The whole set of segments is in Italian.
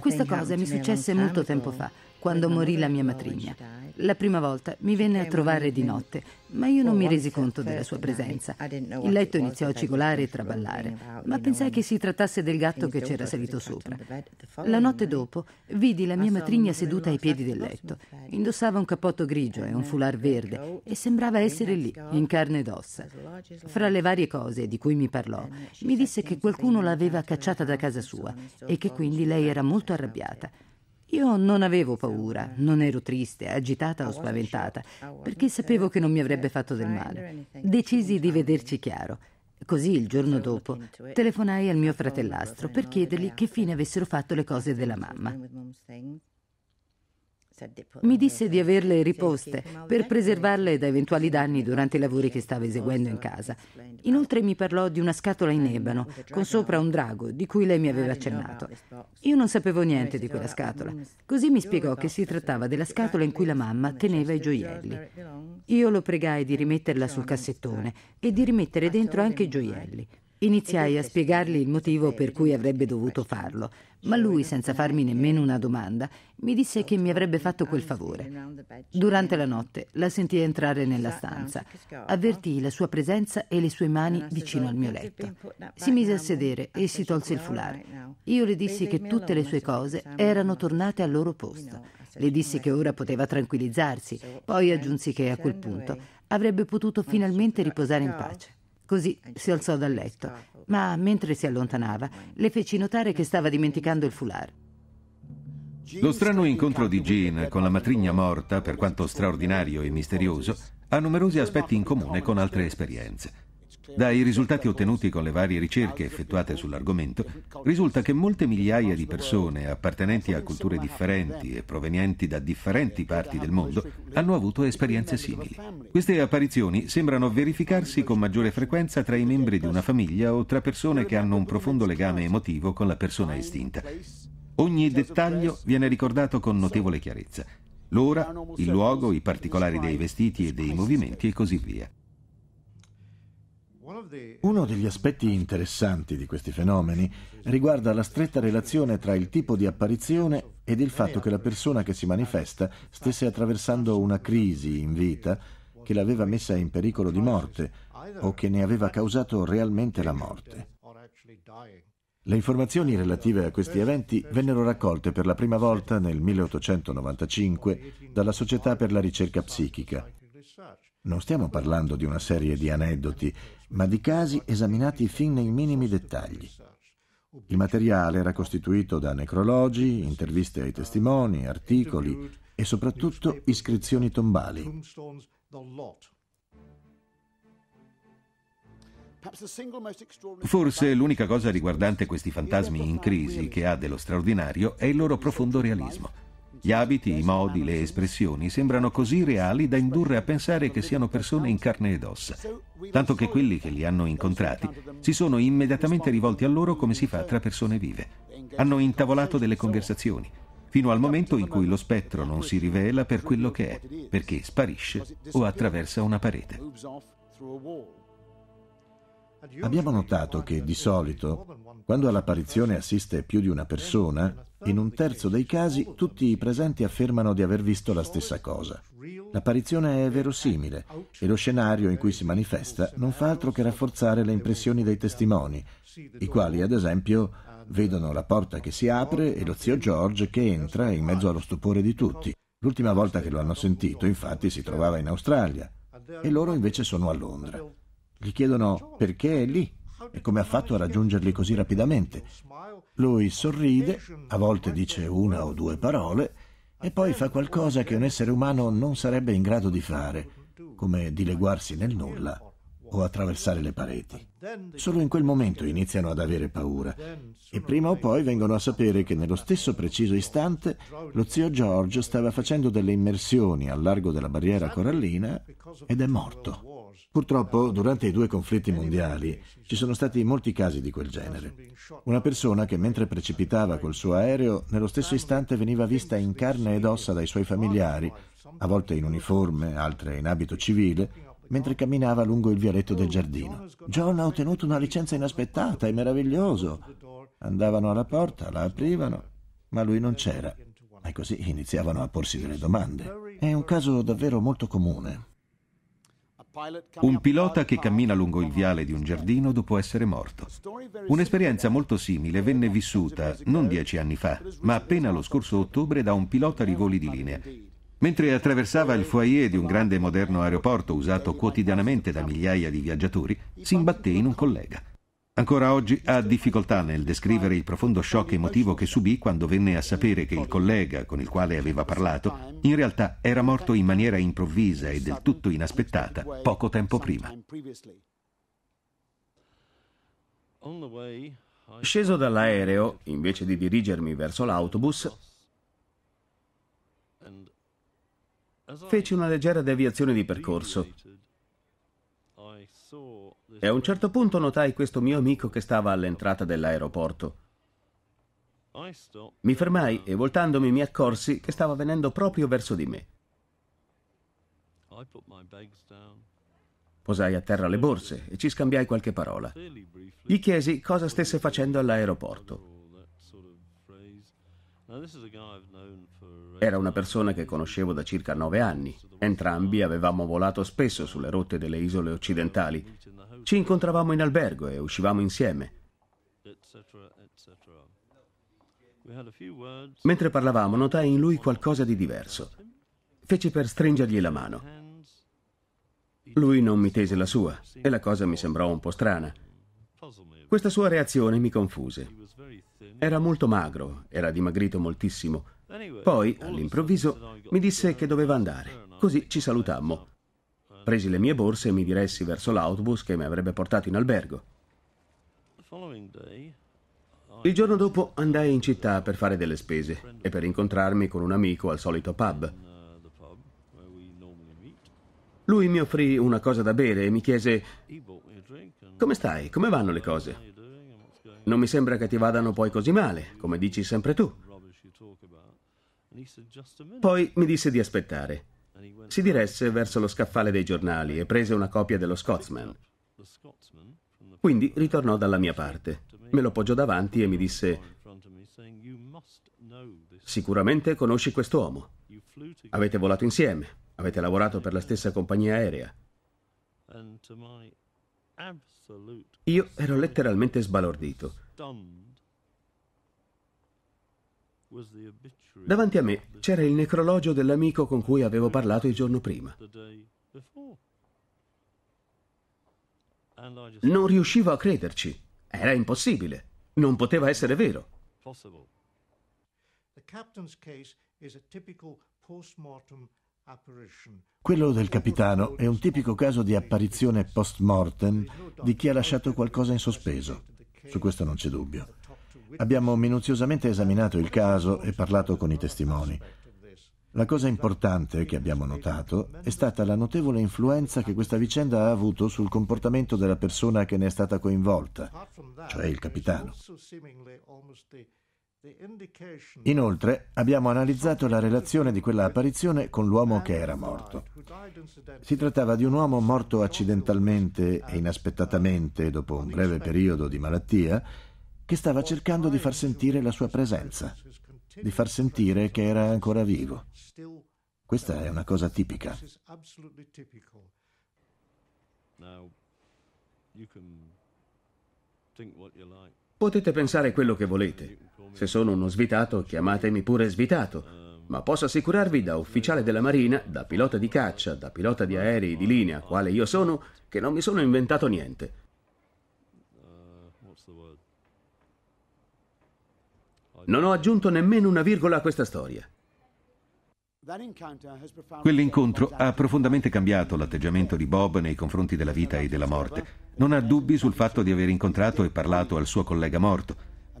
Questa cosa mi successe molto tempo fa, quando morì la mia matrigna. La prima volta mi venne a trovare di notte, ma io non mi resi conto della sua presenza. Il letto iniziò a cigolare e traballare, ma pensai che si trattasse del gatto che c'era salito sopra. La notte dopo vidi la mia matrigna seduta ai piedi del letto. Indossava un cappotto grigio e un foulard verde e sembrava essere lì, in carne ed ossa. Fra le varie cose di cui mi parlò, mi disse che qualcuno l'aveva cacciata da casa sua e che quindi lei era molto arrabbiata. Io non avevo paura, non ero triste, agitata o spaventata, perché sapevo che non mi avrebbe fatto del male. Decisi di vederci chiaro. Così il giorno dopo telefonai al mio fratellastro per chiedergli che fine avessero fatto le cose della mamma. Mi disse di averle riposte per preservarle da eventuali danni durante i lavori che stava eseguendo in casa. Inoltre mi parlò di una scatola in ebano con sopra un drago di cui lei mi aveva accennato. Io non sapevo niente di quella scatola, così mi spiegò che si trattava della scatola in cui la mamma teneva i gioielli. Io lo pregai di rimetterla sul cassettone e di rimettere dentro anche i eh. gioielli. Iniziai a spiegargli il motivo per cui avrebbe dovuto farlo ma lui, senza farmi nemmeno una domanda, mi disse che mi avrebbe fatto quel favore. Durante la notte la sentii entrare nella stanza. Avvertii la sua presenza e le sue mani vicino al mio letto. Si mise a sedere e si tolse il foulard. Io le dissi che tutte le sue cose erano tornate al loro posto. Le dissi che ora poteva tranquillizzarsi, poi aggiunsi che a quel punto avrebbe potuto finalmente riposare in pace. Così si alzò dal letto, ma mentre si allontanava le feci notare che stava dimenticando il foulard. Lo strano incontro di Jean con la matrigna morta, per quanto straordinario e misterioso, ha numerosi aspetti in comune con altre esperienze. Dai risultati ottenuti con le varie ricerche effettuate sull'argomento, risulta che molte migliaia di persone appartenenti a culture differenti e provenienti da differenti parti del mondo hanno avuto esperienze simili. Queste apparizioni sembrano verificarsi con maggiore frequenza tra i membri di una famiglia o tra persone che hanno un profondo legame emotivo con la persona estinta. Ogni dettaglio viene ricordato con notevole chiarezza. L'ora, il luogo, i particolari dei vestiti e dei movimenti e così via. Uno degli aspetti interessanti di questi fenomeni riguarda la stretta relazione tra il tipo di apparizione ed il fatto che la persona che si manifesta stesse attraversando una crisi in vita che l'aveva messa in pericolo di morte o che ne aveva causato realmente la morte. Le informazioni relative a questi eventi vennero raccolte per la prima volta nel 1895 dalla Società per la ricerca psichica non stiamo parlando di una serie di aneddoti, ma di casi esaminati fin nei minimi dettagli. Il materiale era costituito da necrologi, interviste ai testimoni, articoli e soprattutto iscrizioni tombali. Forse l'unica cosa riguardante questi fantasmi in crisi che ha dello straordinario è il loro profondo realismo. Gli abiti, i modi, le espressioni sembrano così reali da indurre a pensare che siano persone in carne ed ossa, tanto che quelli che li hanno incontrati si sono immediatamente rivolti a loro come si fa tra persone vive. Hanno intavolato delle conversazioni, fino al momento in cui lo spettro non si rivela per quello che è, perché sparisce o attraversa una parete. Abbiamo notato che di solito quando all'apparizione assiste più di una persona, in un terzo dei casi tutti i presenti affermano di aver visto la stessa cosa. L'apparizione è verosimile e lo scenario in cui si manifesta non fa altro che rafforzare le impressioni dei testimoni, i quali, ad esempio, vedono la porta che si apre e lo zio George che entra in mezzo allo stupore di tutti. L'ultima volta che lo hanno sentito, infatti, si trovava in Australia e loro invece sono a Londra. Gli chiedono perché è lì e come ha fatto a raggiungerli così rapidamente? Lui sorride, a volte dice una o due parole e poi fa qualcosa che un essere umano non sarebbe in grado di fare, come dileguarsi nel nulla o attraversare le pareti. Solo in quel momento iniziano ad avere paura e prima o poi vengono a sapere che nello stesso preciso istante lo zio George stava facendo delle immersioni al largo della barriera corallina ed è morto. Purtroppo durante i due conflitti mondiali ci sono stati molti casi di quel genere. Una persona che mentre precipitava col suo aereo, nello stesso istante veniva vista in carne ed ossa dai suoi familiari, a volte in uniforme, altre in abito civile, mentre camminava lungo il vialetto del giardino. John ha ottenuto una licenza inaspettata, è meraviglioso. Andavano alla porta, la aprivano, ma lui non c'era. E così iniziavano a porsi delle domande. È un caso davvero molto comune. Un pilota che cammina lungo il viale di un giardino dopo essere morto. Un'esperienza molto simile venne vissuta non dieci anni fa, ma appena lo scorso ottobre da un pilota di voli di linea. Mentre attraversava il foyer di un grande e moderno aeroporto usato quotidianamente da migliaia di viaggiatori, si imbatté in un collega. Ancora oggi ha difficoltà nel descrivere il profondo shock emotivo che subì quando venne a sapere che il collega con il quale aveva parlato in realtà era morto in maniera improvvisa e del tutto inaspettata poco tempo prima. Sceso dall'aereo, invece di dirigermi verso l'autobus, feci una leggera deviazione di percorso e a un certo punto notai questo mio amico che stava all'entrata dell'aeroporto. Mi fermai e voltandomi mi accorsi che stava venendo proprio verso di me. Posai a terra le borse e ci scambiai qualche parola. Gli chiesi cosa stesse facendo all'aeroporto. Era una persona che conoscevo da circa nove anni. Entrambi avevamo volato spesso sulle rotte delle isole occidentali ci incontravamo in albergo e uscivamo insieme. Mentre parlavamo notai in lui qualcosa di diverso. Fece per stringergli la mano. Lui non mi tese la sua e la cosa mi sembrò un po' strana. Questa sua reazione mi confuse. Era molto magro, era dimagrito moltissimo. Poi, all'improvviso, mi disse che doveva andare. Così ci salutammo presi le mie borse e mi diressi verso l'autobus che mi avrebbe portato in albergo. Il giorno dopo andai in città per fare delle spese e per incontrarmi con un amico al solito pub. Uh, Lui mi offrì una cosa da bere e mi chiese come stai, come vanno le cose? Non mi sembra che ti vadano poi così male, come dici sempre tu. Poi mi disse di aspettare. Si diresse verso lo scaffale dei giornali e prese una copia dello Scotsman. Quindi ritornò dalla mia parte, me lo poggiò davanti e mi disse Sicuramente conosci questo uomo. Avete volato insieme, avete lavorato per la stessa compagnia aerea. Io ero letteralmente sbalordito. Davanti a me c'era il necrologio dell'amico con cui avevo parlato il giorno prima. Non riuscivo a crederci. Era impossibile. Non poteva essere vero. Quello del capitano è un tipico caso di apparizione post mortem di chi ha lasciato qualcosa in sospeso. Su questo non c'è dubbio. Abbiamo minuziosamente esaminato il caso e parlato con i testimoni. La cosa importante che abbiamo notato è stata la notevole influenza che questa vicenda ha avuto sul comportamento della persona che ne è stata coinvolta, cioè il capitano. Inoltre abbiamo analizzato la relazione di quella apparizione con l'uomo che era morto. Si trattava di un uomo morto accidentalmente e inaspettatamente dopo un breve periodo di malattia, che stava cercando di far sentire la sua presenza, di far sentire che era ancora vivo. Questa è una cosa tipica. Potete pensare quello che volete. Se sono uno svitato, chiamatemi pure svitato. Ma posso assicurarvi da ufficiale della Marina, da pilota di caccia, da pilota di aerei di linea, quale io sono, che non mi sono inventato niente. Non ho aggiunto nemmeno una virgola a questa storia. Quell'incontro ha profondamente cambiato l'atteggiamento di Bob nei confronti della vita e della morte. Non ha dubbi sul fatto di aver incontrato e parlato al suo collega morto.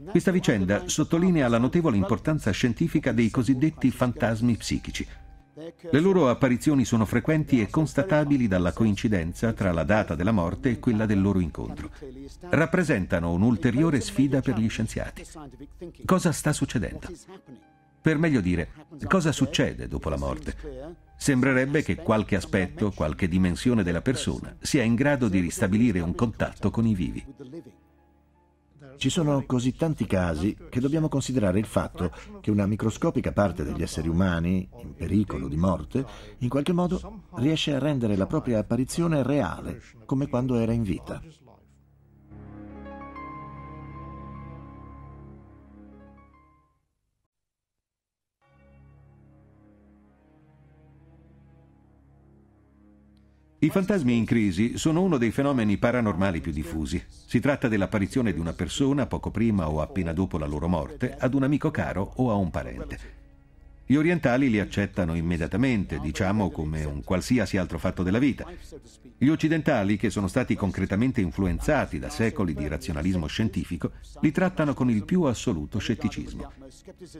Questa vicenda sottolinea la notevole importanza scientifica dei cosiddetti fantasmi psichici. Le loro apparizioni sono frequenti e constatabili dalla coincidenza tra la data della morte e quella del loro incontro. Rappresentano un'ulteriore sfida per gli scienziati. Cosa sta succedendo? Per meglio dire, cosa succede dopo la morte? Sembrerebbe che qualche aspetto, qualche dimensione della persona sia in grado di ristabilire un contatto con i vivi. Ci sono così tanti casi che dobbiamo considerare il fatto che una microscopica parte degli esseri umani, in pericolo di morte, in qualche modo riesce a rendere la propria apparizione reale, come quando era in vita. I fantasmi in crisi sono uno dei fenomeni paranormali più diffusi. Si tratta dell'apparizione di una persona poco prima o appena dopo la loro morte ad un amico caro o a un parente. Gli orientali li accettano immediatamente, diciamo come un qualsiasi altro fatto della vita. Gli occidentali, che sono stati concretamente influenzati da secoli di razionalismo scientifico, li trattano con il più assoluto scetticismo.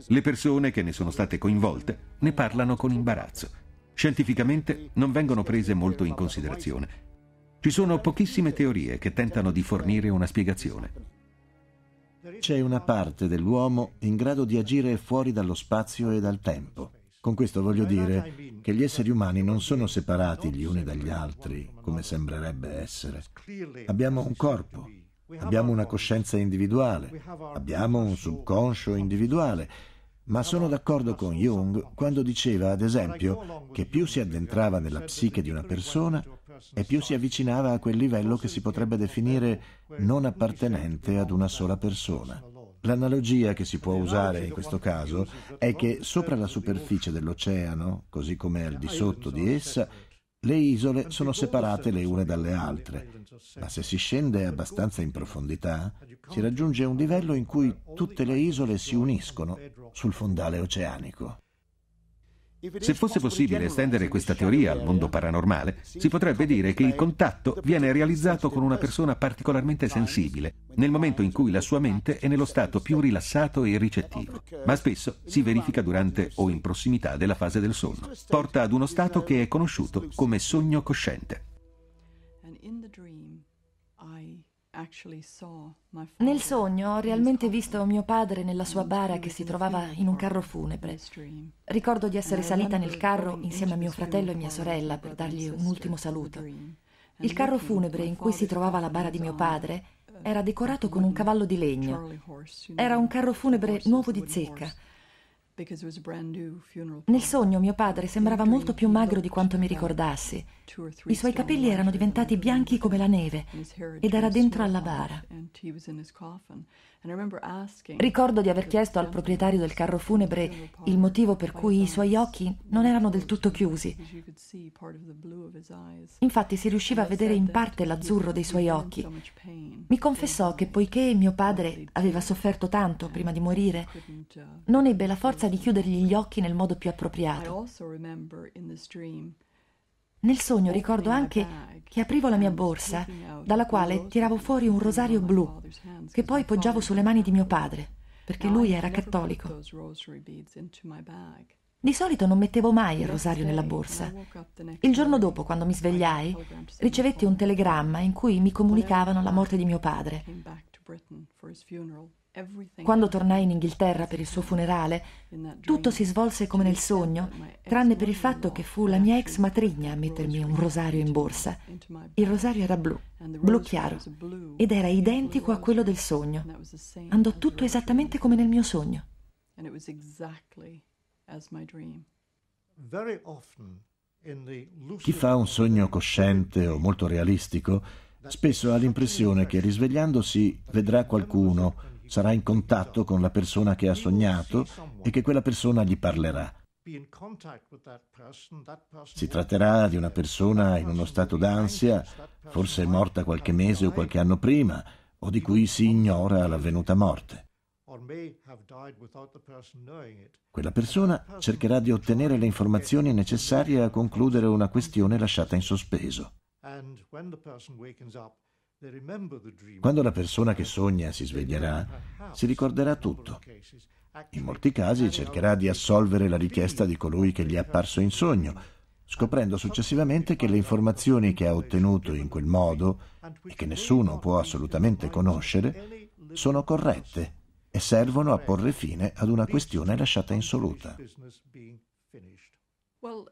Le persone che ne sono state coinvolte ne parlano con imbarazzo scientificamente non vengono prese molto in considerazione. Ci sono pochissime teorie che tentano di fornire una spiegazione. C'è una parte dell'uomo in grado di agire fuori dallo spazio e dal tempo. Con questo voglio dire che gli esseri umani non sono separati gli uni dagli altri, come sembrerebbe essere. Abbiamo un corpo, abbiamo una coscienza individuale, abbiamo un subconscio individuale ma sono d'accordo con Jung quando diceva, ad esempio, che più si addentrava nella psiche di una persona e più si avvicinava a quel livello che si potrebbe definire non appartenente ad una sola persona. L'analogia che si può usare in questo caso è che sopra la superficie dell'oceano, così come al di sotto di essa, le isole sono separate le une dalle altre, ma se si scende abbastanza in profondità si raggiunge un livello in cui tutte le isole si uniscono sul fondale oceanico. Se fosse possibile estendere questa teoria al mondo paranormale, si potrebbe dire che il contatto viene realizzato con una persona particolarmente sensibile, nel momento in cui la sua mente è nello stato più rilassato e ricettivo, ma spesso si verifica durante o in prossimità della fase del sonno. Porta ad uno stato che è conosciuto come sogno cosciente. Nel sogno ho realmente visto mio padre nella sua bara che si trovava in un carro funebre. Ricordo di essere salita nel carro insieme a mio fratello e mia sorella per dargli un ultimo saluto. Il carro funebre in cui si trovava la bara di mio padre uh, era decorato con un cavallo di legno. Era un carro funebre nuovo di zecca. Nel sogno mio padre sembrava molto più magro di quanto mi ricordassi. I suoi capelli erano diventati bianchi come la neve ed era dentro alla bara. Ricordo di aver chiesto al proprietario del carro funebre il motivo per cui i suoi occhi non erano del tutto chiusi. Infatti si riusciva a vedere in parte l'azzurro dei suoi occhi. Mi confessò che poiché mio padre aveva sofferto tanto prima di morire, uh, non ebbe la forza di chiudergli gli occhi nel modo più appropriato. Nel sogno oh, ricordo anche che aprivo la mia borsa, dalla quale tiravo fuori un rosario blu, che poi poggiavo sulle mani di mio padre, perché lui era cattolico. Di solito non mettevo mai il rosario nella borsa. Il giorno dopo, quando mi svegliai, ricevetti un telegramma in cui mi comunicavano la morte di mio padre. Quando tornai in Inghilterra per il suo funerale, tutto si svolse come nel sogno, tranne per il fatto che fu la mia ex matrigna a mettermi un rosario in borsa. Il rosario era blu, blu chiaro, ed era identico a quello del sogno. Andò tutto esattamente come nel mio sogno. Chi fa un sogno cosciente o molto realistico spesso ha l'impressione che risvegliandosi vedrà qualcuno sarà in contatto con la persona che ha sognato e che quella persona gli parlerà. Si tratterà di una persona in uno stato d'ansia, forse morta qualche mese o qualche anno prima, o di cui si ignora l'avvenuta morte. Quella persona cercherà di ottenere le informazioni necessarie a concludere una questione lasciata in sospeso. And when the person wakens up, quando la persona che sogna si sveglierà, si ricorderà tutto. In molti casi cercherà di assolvere la richiesta di colui che gli è apparso in sogno, scoprendo successivamente che le informazioni che ha ottenuto in quel modo e che nessuno può assolutamente conoscere sono corrette e servono a porre fine ad una questione lasciata insoluta. Well,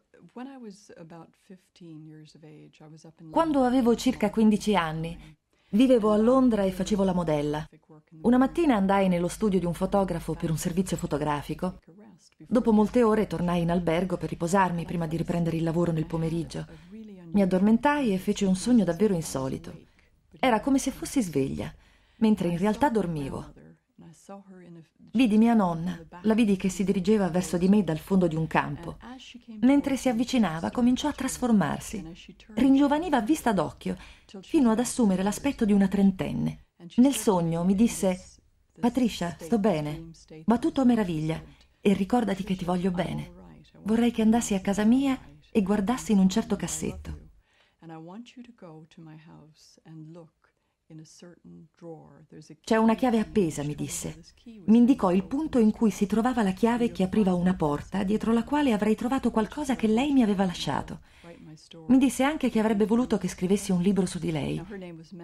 quando avevo circa 15 anni, vivevo a Londra e facevo la modella. Una mattina andai nello studio di un fotografo per un servizio fotografico. Dopo molte ore tornai in albergo per riposarmi prima di riprendere il lavoro nel pomeriggio. Mi addormentai e feci un sogno davvero insolito. Era come se fossi sveglia, mentre in realtà dormivo. Vidi mia nonna, la vidi che si dirigeva verso di me dal fondo di un campo. Mentre si avvicinava cominciò a trasformarsi. Ringiovaniva a vista d'occhio, fino ad assumere l'aspetto di una trentenne. Nel sogno mi disse, Patricia, sto bene, va tutto a meraviglia e ricordati che ti voglio bene. Vorrei che andassi a casa mia e guardassi in un certo cassetto. And I want you to go to my house and look c'è una chiave appesa, mi disse. Mi indicò il punto in cui si trovava la chiave che apriva una porta dietro la quale avrei trovato qualcosa che lei mi aveva lasciato. Mi disse anche che avrebbe voluto che scrivessi un libro su di lei.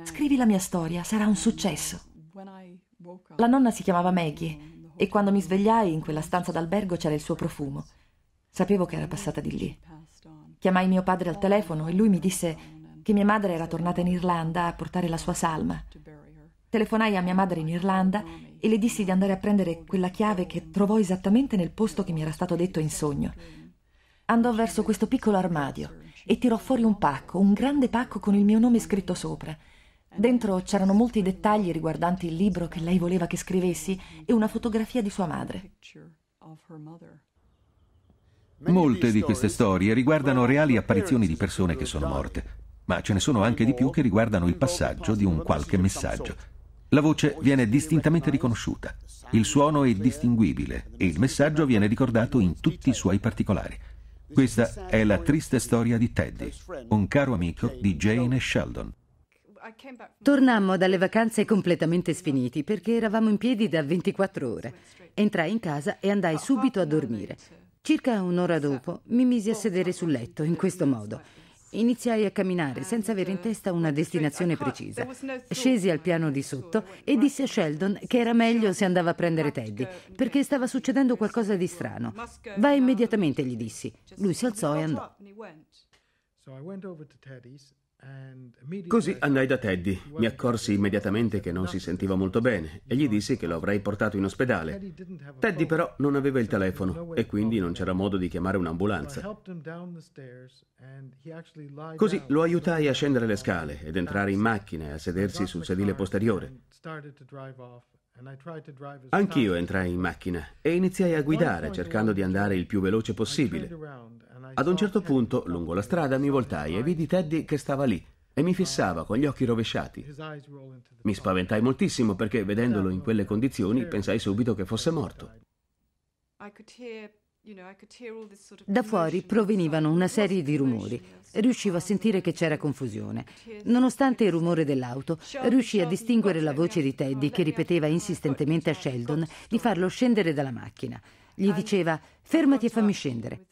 Scrivi la mia storia, sarà un successo. La nonna si chiamava Maggie um, e quando mi svegliai in quella stanza d'albergo c'era il suo profumo. Sapevo che era passata di lì. Chiamai mio padre al telefono e lui mi disse che mia madre era tornata in Irlanda a portare la sua salma. Telefonai a mia madre in Irlanda e le dissi di andare a prendere quella chiave che trovò esattamente nel posto che mi era stato detto in sogno. Andò verso questo piccolo armadio e tirò fuori un pacco, un grande pacco con il mio nome scritto sopra. Dentro c'erano molti dettagli riguardanti il libro che lei voleva che scrivessi e una fotografia di sua madre. Molte di queste storie riguardano reali apparizioni di persone che sono morte ma ce ne sono anche di più che riguardano il passaggio di un qualche messaggio. La voce viene distintamente riconosciuta, il suono è distinguibile e il messaggio viene ricordato in tutti i suoi particolari. Questa è la triste storia di Teddy, un caro amico di Jane e Sheldon. Tornammo dalle vacanze completamente sfiniti perché eravamo in piedi da 24 ore. Entrai in casa e andai subito a dormire. Circa un'ora dopo mi misi a sedere sul letto in questo modo. Iniziai a camminare senza avere in testa una destinazione precisa. Scesi al piano di sotto e dissi a Sheldon che era meglio se andava a prendere Teddy, perché stava succedendo qualcosa di strano. Va immediatamente, gli dissi. Lui si alzò e andò. Così andai da Teddy. Mi accorsi immediatamente che non si sentiva molto bene e gli dissi che lo avrei portato in ospedale. Teddy però non aveva il telefono e quindi non c'era modo di chiamare un'ambulanza. Così lo aiutai a scendere le scale ed entrare in macchina e a sedersi sul sedile posteriore. Anch'io entrai in macchina e iniziai a guidare cercando di andare il più veloce possibile. Ad un certo punto, lungo la strada, mi voltai e vidi Teddy che stava lì e mi fissava con gli occhi rovesciati. Mi spaventai moltissimo perché, vedendolo in quelle condizioni, pensai subito che fosse morto. Da fuori provenivano una serie di rumori. Riuscivo a sentire che c'era confusione. Nonostante il rumore dell'auto, riuscii a distinguere la voce di Teddy che ripeteva insistentemente a Sheldon di farlo scendere dalla macchina. Gli diceva fermati e fammi scendere.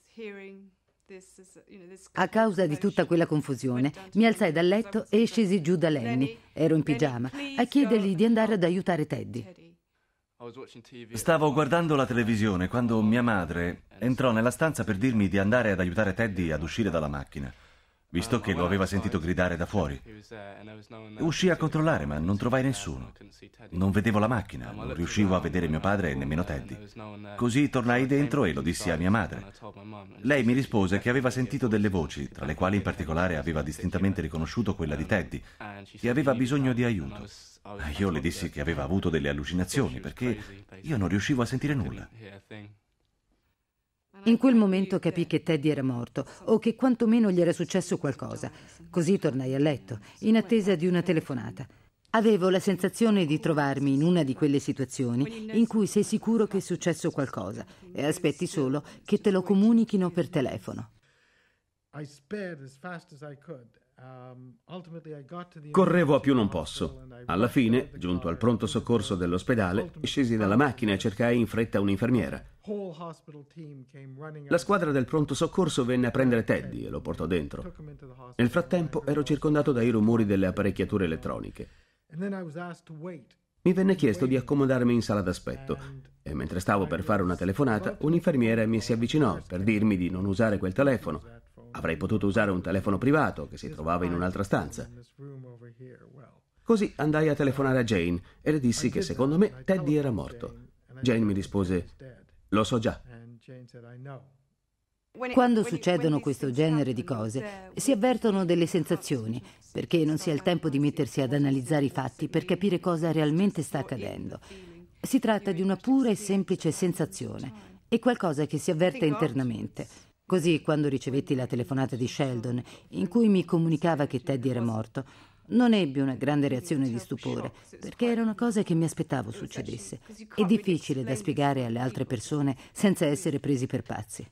A causa di tutta quella confusione, mi alzai dal letto e scesi giù da Lenny. Ero in pigiama a chiedergli di andare ad aiutare Teddy. Stavo guardando la televisione quando mia madre entrò nella stanza per dirmi di andare ad aiutare Teddy ad uscire dalla macchina visto che lo aveva sentito gridare da fuori. Uscì a controllare, ma non trovai nessuno. Non vedevo la macchina, non riuscivo a vedere mio padre e nemmeno Teddy. Così tornai dentro e lo dissi a mia madre. Lei mi rispose che aveva sentito delle voci, tra le quali in particolare aveva distintamente riconosciuto quella di Teddy, che aveva bisogno di aiuto. Io le dissi che aveva avuto delle allucinazioni perché io non riuscivo a sentire nulla. In quel momento capì che Teddy era morto o che quantomeno gli era successo qualcosa. Così tornai a letto, in attesa di una telefonata. Avevo la sensazione di trovarmi in una di quelle situazioni in cui sei sicuro che è successo qualcosa e aspetti solo che te lo comunichino per telefono. I spared as fast as I could Um, Correvo a più non posso. Alla fine, giunto al pronto soccorso dell'ospedale, scesi dalla macchina e cercai in fretta un'infermiera. La squadra del pronto soccorso venne a prendere Teddy e lo portò dentro. Nel frattempo ero circondato dai rumori delle apparecchiature elettroniche. Mi venne chiesto di accomodarmi in sala d'aspetto e mentre stavo per fare una telefonata, un'infermiera mi si avvicinò per dirmi di non usare quel telefono Avrei potuto usare un telefono privato che si trovava in un'altra stanza. Così andai a telefonare a Jane e le dissi che secondo me Teddy era morto. Jane mi rispose, lo so già. Quando succedono questo genere di cose, eh, si avvertono delle sensazioni, perché non si ha il tempo di mettersi ad analizzare i fatti per capire cosa realmente sta accadendo. Si tratta di una pura e semplice sensazione, è qualcosa che si avverte internamente. Così quando ricevetti la telefonata di Sheldon in cui mi comunicava che Teddy era morto, non ebbi una grande reazione di stupore, perché era una cosa che mi aspettavo succedesse. È difficile da spiegare alle altre persone senza essere presi per pazzi.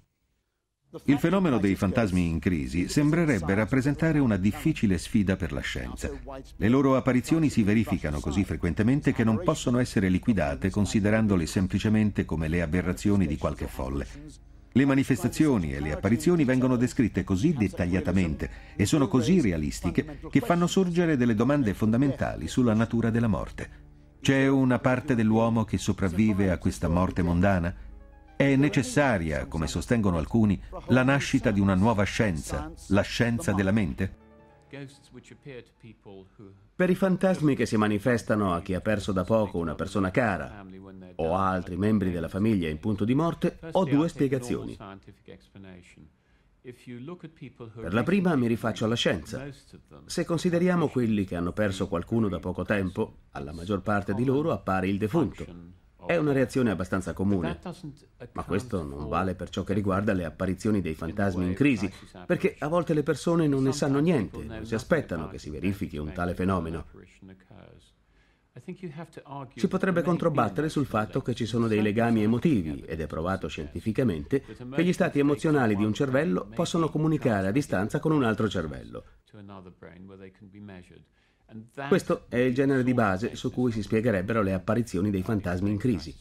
Il fenomeno dei fantasmi in crisi sembrerebbe rappresentare una difficile sfida per la scienza. Le loro apparizioni si verificano così frequentemente che non possono essere liquidate considerandole semplicemente come le aberrazioni di qualche folle. Le manifestazioni e le apparizioni vengono descritte così dettagliatamente e sono così realistiche che fanno sorgere delle domande fondamentali sulla natura della morte. C'è una parte dell'uomo che sopravvive a questa morte mondana? È necessaria, come sostengono alcuni, la nascita di una nuova scienza, la scienza della mente? Per i fantasmi che si manifestano a chi ha perso da poco una persona cara o a altri membri della famiglia in punto di morte, ho due spiegazioni. Per la prima mi rifaccio alla scienza. Se consideriamo quelli che hanno perso qualcuno da poco tempo, alla maggior parte di loro appare il defunto è una reazione abbastanza comune, ma questo non vale per ciò che riguarda le apparizioni dei fantasmi in crisi, perché a volte le persone non ne sanno niente, non si aspettano che si verifichi un tale fenomeno. Si potrebbe controbattere sul fatto che ci sono dei legami emotivi ed è provato scientificamente che gli stati emozionali di un cervello possono comunicare a distanza con un altro cervello. Questo è il genere di base su cui si spiegherebbero le apparizioni dei fantasmi in crisi.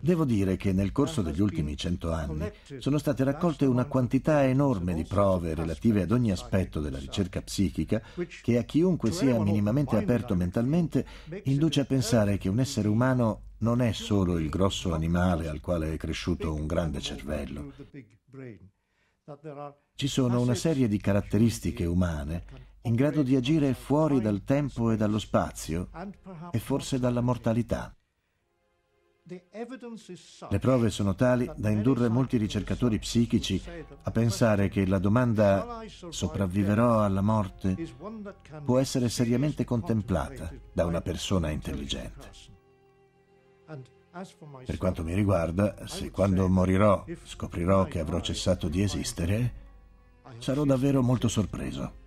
Devo dire che nel corso degli ultimi cento anni sono state raccolte una quantità enorme di prove relative ad ogni aspetto della ricerca psichica che a chiunque sia minimamente aperto mentalmente induce a pensare che un essere umano non è solo il grosso animale al quale è cresciuto un grande cervello. Ci sono una serie di caratteristiche umane in grado di agire fuori dal tempo e dallo spazio e forse dalla mortalità. Le prove sono tali da indurre molti ricercatori psichici a pensare che la domanda sopravviverò alla morte può essere seriamente contemplata da una persona intelligente. Per quanto mi riguarda, se quando morirò scoprirò che avrò cessato di esistere, sarò davvero molto sorpreso.